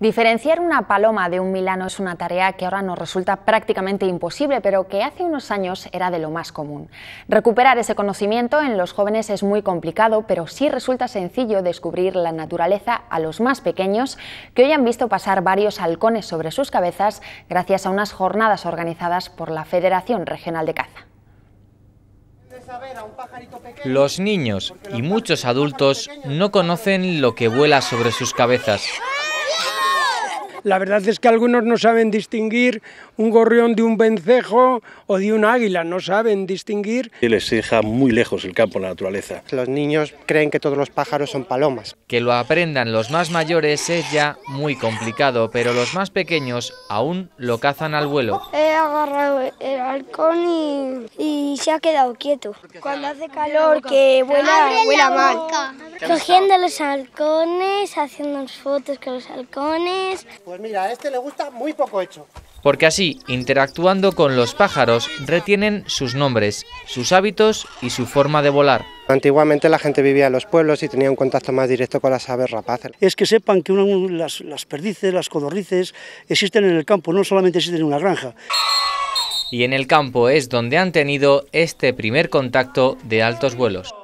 Diferenciar una paloma de un milano es una tarea que ahora nos resulta prácticamente imposible, pero que hace unos años era de lo más común. Recuperar ese conocimiento en los jóvenes es muy complicado, pero sí resulta sencillo descubrir la naturaleza a los más pequeños, que hoy han visto pasar varios halcones sobre sus cabezas gracias a unas jornadas organizadas por la Federación Regional de Caza. Los niños y muchos adultos no conocen lo que vuela sobre sus cabezas. La verdad es que algunos no saben distinguir un gorrión de un vencejo o de un águila, no saben distinguir. Y les deja muy lejos el campo, la naturaleza. Los niños creen que todos los pájaros son palomas. Que lo aprendan los más mayores es ya muy complicado, pero los más pequeños aún lo cazan al vuelo. He agarrado el halcón y, se ha quedado quieto. Cuando hace calor, que vuela, vuela mal. Cogiendo los halcones, haciendo fotos con los halcones. Pues mira, a este le gusta muy poco hecho. Porque así, interactuando con los pájaros, retienen sus nombres, sus hábitos y su forma de volar. Antiguamente la gente vivía en los pueblos y tenía un contacto más directo con las aves rapaces. Es que sepan que las, perdices, las codorrices, existen en el campo, no solamente existen en una granja y en el campo es donde han tenido este primer contacto de altos vuelos.